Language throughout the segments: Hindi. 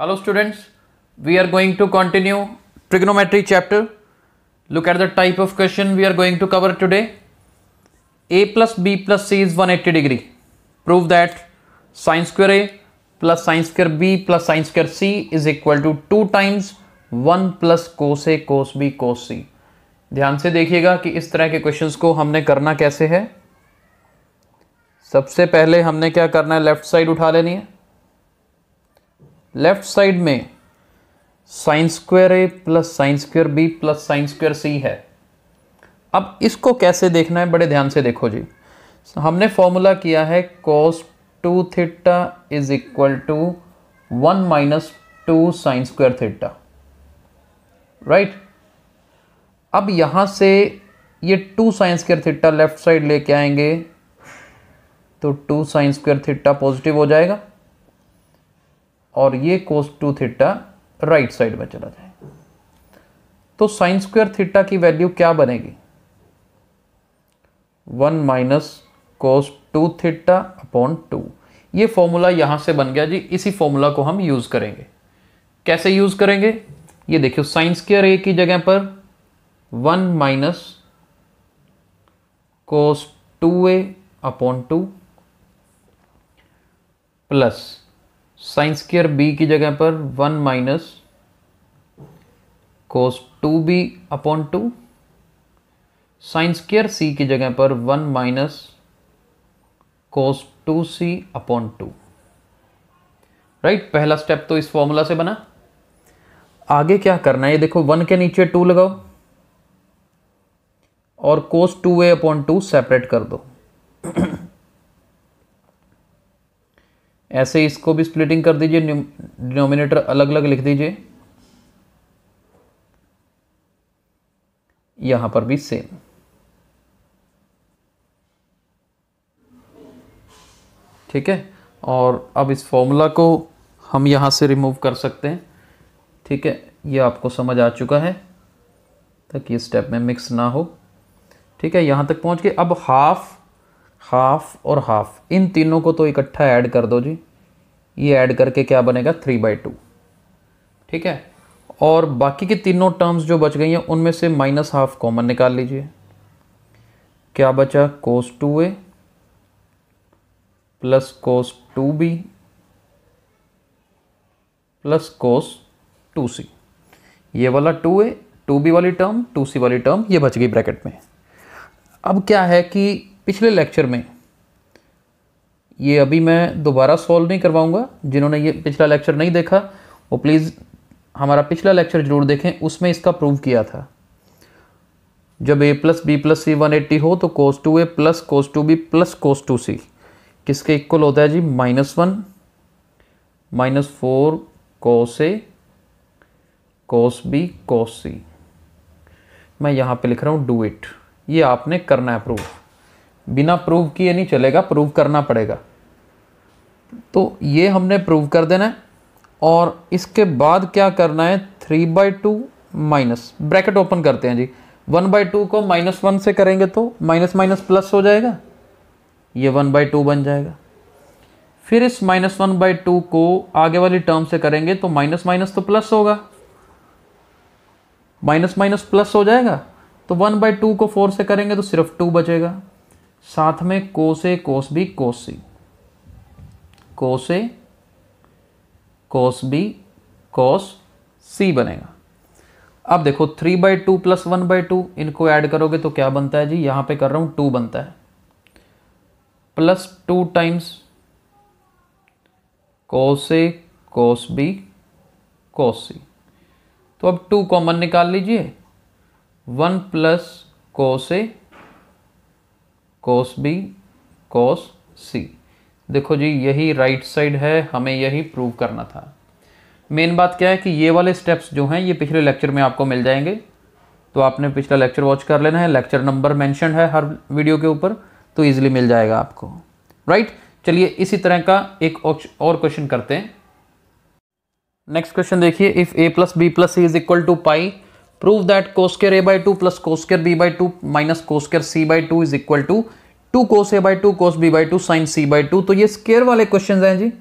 Hello students, we are going to continue trigonometry chapter. Look at the type of question we are going to cover today. A plus B plus C is 180 degree. Prove that sine square A plus sine square B plus sine square C is equal to 2 times 1 plus cos A cos B cos C. ध्यान से देखिएगा कि इस तरह के क्वेश्चंस को हमने करना कैसे है सबसे पहले हमने क्या करना है लेफ्ट साइड उठा लेनी है लेफ्ट साइड में sine square A plus sine square B plus sine square C है अब इसको कैसे देखना है बड़े ध्यान से देखो जी हमने फॉर्मूला किया है cos two theta is equal to one minus two sine square theta right अब यहां से ये two sine square theta left side लेके आएंगे तो two sine square theta positive हो जाएगा और ये cos two theta right side में चला जाए तो साइन स्क्वायर थीटा की वैल्यू क्या बनेगी one minus cos two theta upon two ये फॉर्मूला यहां से बन गया जी इसी फॉर्मूला को हम यूज़ करेंगे कैसे यूज़ करेंगे ये देखियो साइन स्क्वेयर ए की जगह पर one minus cos two A upon two plus sine square B की जगह पर one minus cos two B upon two sine square C की जगह पर one minus cos two C upon two right पहला स्टेप तो इस फॉर्मूला से बना आगे क्या करना है ये देखो वन के नीचे टू लगाओ और cos two A upon two separate कर दो ऐसे इसको भी स्प्लिटिंग कर दीजिए डिनोमिनेटर अलग अलग लिख दीजिए यहाँ पर भी सेम ठीक है और अब इस फॉर्मूला को हम यहाँ से रिमूव कर सकते हैं ठीक है ये आपको समझ आ चुका है ताकि स्टेप में मिक्स ना हो ठीक है यहाँ तक पहुँच के अब हाफ़ हाफ और हाफ इन तीनों को तो इकट्ठा ऐड कर दो जी ये ऐड करके क्या बनेगा थ्री बाई टू ठीक है और बाकी के तीनों टर्म्स जो बच गई हैं उनमें से माइनस हाफ कॉमन निकाल लीजिए क्या बचा cos two A plus cos two B plus cos two C ये वाला टू ए टू बी वाली टर्म टू सी वाली टर्म ये बच गई ब्रैकेट में अब क्या है कि पिछले लेक्चर में ये अभी मैं दोबारा सॉल्व नहीं करवाऊंगा जिन्होंने ये पिछला लेक्चर नहीं देखा वो प्लीज़ हमारा पिछला लेक्चर ज़रूर देखें उसमें इसका प्रूव किया था जब A plus B plus C one eighty हो तो cos two A plus cos two B plus cos two C किसके इक्वल होता है जी minus one minus four cos A cos B cos C मैं यहाँ पे लिख रहा हूँ डू इट ये आपने करना है प्रूव बिना प्रूव किए नहीं चलेगा प्रूव करना पड़ेगा तो ये हमने प्रूव कर देना है और इसके बाद क्या करना है three by two minus bracket open करते हैं जी वन बाई टू को माइनस वन से करेंगे तो माइनस माइनस प्लस हो जाएगा ये वन बाई टू बन जाएगा फिर इस माइनस वन बाई टू को आगे वाली टर्म से करेंगे तो माइनस माइनस तो प्लस होगा माइनस माइनस प्लस हो जाएगा तो वन बाई टू को फोर से करेंगे तो सिर्फ टू बचेगा साथ में कोसे कोस भी कोस सी कोसे कोस बी कोस सी बनेगा अब देखो three by two plus one by two इनको ऐड करोगे तो क्या बनता है जी यहां पे कर रहा हूं टू बनता है plus two times cos A cos B cos C तो अब टू कॉमन निकाल लीजिए one plus cos A cos B cos C देखो जी यही राइट साइड है हमें यही प्रूव करना था मेन बात क्या है कि ये वाले स्टेप्स जो हैं ये पिछले लेक्चर में आपको मिल जाएंगे तो आपने पिछला लेक्चर वॉच कर लेना है लेक्चर नंबर मैंशन है हर वीडियो के ऊपर तो ईजिली मिल जाएगा आपको राइट चलिए इसी तरह का एक और क्वेश्चन करते हैं नेक्स्ट क्वेश्चन देखिए if A plus B plus C is equal to pi prove that cos square A by two plus cos square B by two minus cos square C by two is equal to two cos A by two cos B by two sine C by two तो ये स्केयर वाले क्वेश्चन हैं जी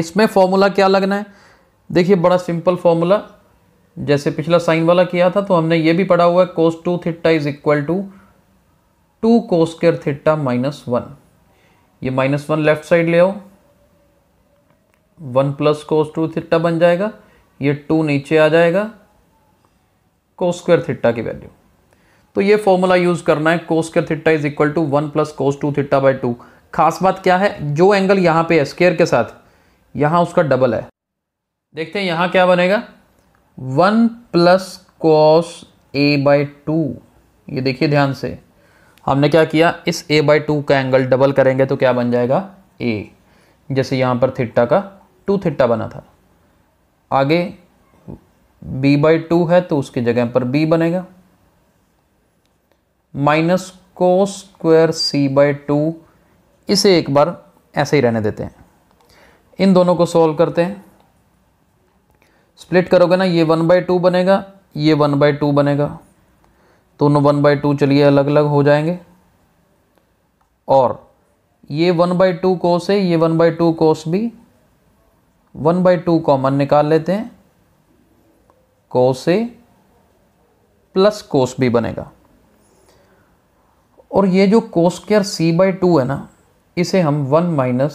इसमें फॉर्मूला क्या लगना है देखिए बड़ा सिंपल फॉर्मूला जैसे पिछला साइन वाला किया था तो हमने ये भी पढ़ा हुआ है cos two theta is equal to two cos square theta minus one ये माइनस वन लेफ्ट साइड ले आओ one plus cos two theta बन जाएगा ये टू नीचे आ जाएगा को स्क्वायर थीटा की वैल्यू तो ये फॉर्मूला यूज करना है cos square theta is equal to one plus cos two theta by two खास बात क्या है जो एंगल यहाँ पे है स्केयर के साथ यहाँ उसका डबल है देखते हैं यहाँ क्या बनेगा one plus cos A by two ये देखिए ध्यान से हमने क्या किया इस ए बाई टू का एंगल डबल करेंगे तो क्या बन जाएगा ए जैसे यहाँ पर थिट्टा का टू थिट्टा बना था आगे b बाई टू है तो उसकी जगह पर b बनेगा माइनस को स्क्वायर सी बाई टू इसे एक बार ऐसे ही रहने देते हैं इन दोनों को सॉल्व करते हैं स्प्लिट करोगे ना ये वन बाई टू बनेगा ये वन बाई टू बनेगा दोनों वन बाई टू चलिए अलग अलग हो जाएंगे और ये वन बाई टू कोस है ये वन बाई टू कोस भी वन बाई टू कॉमन निकाल लेते हैं cos A plus cos B बनेगा और ये जो cos square C by two है ना इसे हम one minus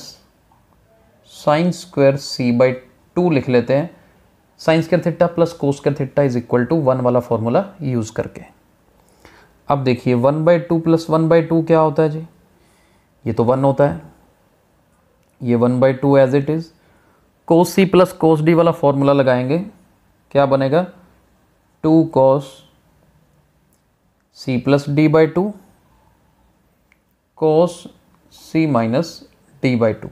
sine square C by two लिख लेते हैं sine square theta plus cos square theta is equal to one वाला फॉर्मूला यूज़ करके अब देखिए one by two plus one by two क्या होता है जी ये तो वन होता है ये one by two as it is cos C plus cos D वाला फॉर्मूला लगाएंगे क्या बनेगा two cos C plus D by two cos C minus D by two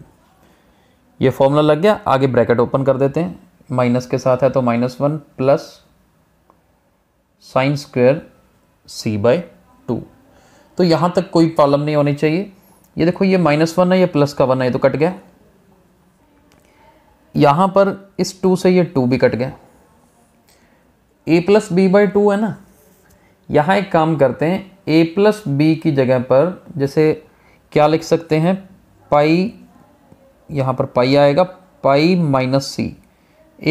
ये फॉर्मूला लग गया आगे ब्रैकेट ओपन कर देते हैं माइनस के साथ है तो minus one plus sine square C by two तो यहाँ तक कोई प्रॉब्लम नहीं होनी चाहिए ये देखो ये माइनस वन है ये प्लस का वन है ये तो कट गया यहाँ पर इस टू से ये टू भी कट गया A plus B by two है ना यहाँ एक काम करते हैं ए प्लस बी की जगह पर जैसे क्या लिख सकते हैं पाई यहाँ पर पाई आएगा pi minus C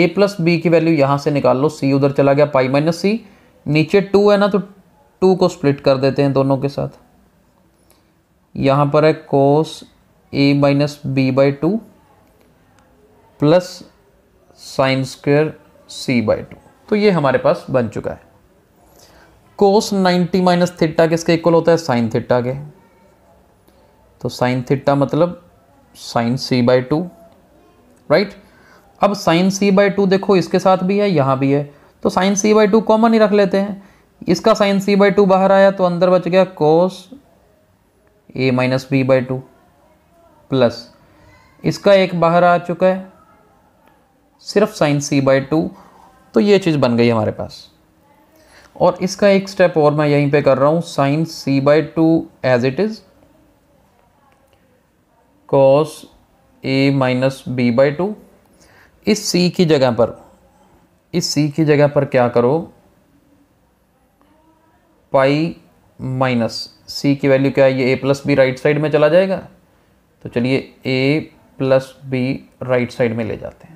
A plus B की वैल्यू यहाँ से निकाल लो सी उधर चला गया पाई माइनस सी नीचे टू है ना तो टू को स्प्लिट कर देते हैं दोनों के साथ यहाँ पर है cos A minus B by two plus sine square C by two तो ये हमारे पास बन चुका है कोस 90 माइनस थीटा किसके इक्वल होता है साइन थिट्टा के तो साइन थिट्टा मतलब sine C by two right अब साइन सी बाई टू देखो इसके साथ भी है यहाँ भी है तो sine C by two common ही रख लेते हैं इसका साइन सी बाई टू बाहर आया तो अंदर बच गया cos A minus B by two plus इसका एक बाहर आ चुका है सिर्फ साइन सी बाई टू तो ये चीज़ बन गई हमारे पास और इसका एक स्टेप और मैं यहीं पे कर रहा हूँ sine C by two as it is cos A minus B by two इस सी की जगह पर इस सी की जगह पर क्या करो पाई माइनस सी की वैल्यू क्या है ये A plus B right side में चला जाएगा तो चलिए A plus B right side में ले जाते हैं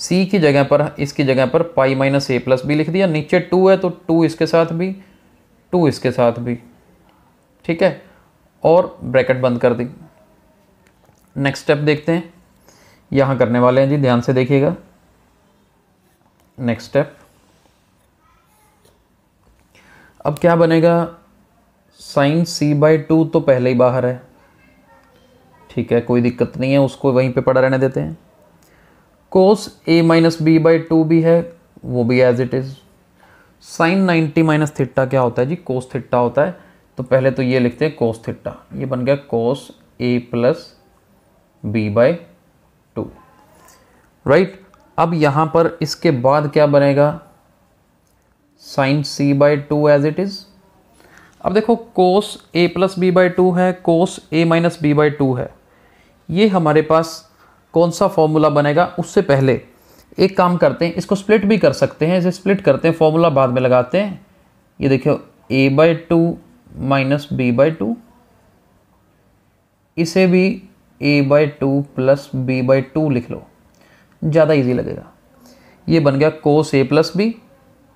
सी की जगह पर इसकी जगह पर pi minus A plus B लिख दिया नीचे टू है तो टू इसके साथ भी टू इसके साथ भी ठीक है और ब्रैकेट बंद कर दी नेक्स्ट स्टेप देखते हैं यहाँ करने वाले हैं जी ध्यान से देखिएगा नेक्स्ट स्टेप अब क्या बनेगा साइन सी बाई टू तो पहले ही बाहर है ठीक है कोई दिक्कत नहीं है उसको वहीं पे पड़ा रहने देते हैं cos A minus B by two भी है वो भी as it is sine 90 minus theta क्या होता है जी कोस थिट्टा होता है तो पहले तो ये लिखते हैं कोस थिट्टा ये बन गया cos A plus B by two right अब यहाँ पर इसके बाद क्या बनेगा sine C by two as it is अब देखो cos A plus B by two है cos A minus B by two है ये हमारे पास कौन सा फॉर्मूला बनेगा उससे पहले एक काम करते हैं इसको स्प्लिट भी कर सकते हैं इसे स्प्लिट करते हैं फॉर्मूला बाद में लगाते हैं ये देखियो A by two minus B by two इसे भी A by two plus B by two लिख लो ज़्यादा इजी लगेगा ये बन गया cos A plus B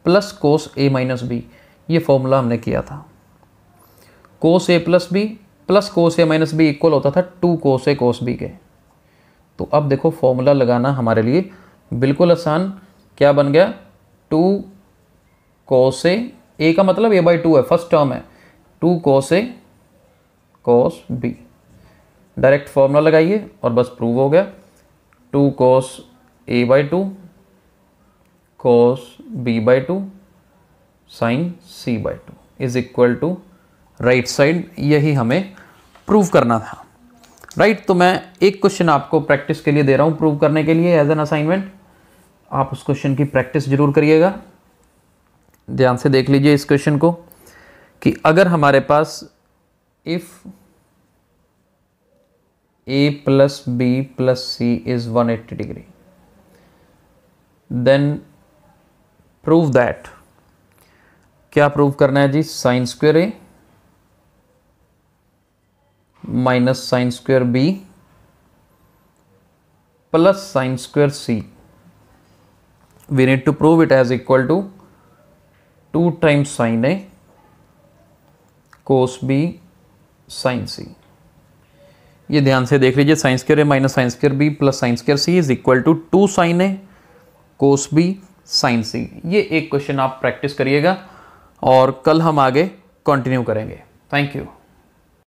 plus cos A minus B ये फॉर्मूला हमने किया था cos A plus B plus cos A minus B equal होता था to cos A cos B के तो अब देखो फॉर्मूला लगाना हमारे लिए बिल्कुल आसान क्या बन गया टू कॉस ए ए का मतलब ए बाई टू है फर्स्ट टर्म है two cos A cos B direct formula लगाइए और बस प्रूव हो गया two cos A by two cos B by two sine C by two is equal to right side यही हमें प्रूव करना था राइट right, तो मैं एक क्वेश्चन आपको प्रैक्टिस के लिए दे रहा हूं प्रूव करने के लिए एज एन असाइनमेंट आप उस क्वेश्चन की प्रैक्टिस जरूर करिएगा ध्यान से देख लीजिए इस क्वेश्चन को कि अगर हमारे पास if A plus B plus C is one eighty degree then prove that क्या प्रूव करना है जी sine square A minus sine square B plus sine square C we need to prove it as equal to two times sine A cos B sine C ये ध्यान से देख लीजिए sine square A minus sine square B plus sine square C is equal to to sign A cos B sine C ये एक क्वेश्चन आप प्रैक्टिस करिएगा और कल हम आगे कंटिन्यू करेंगे थैंक यू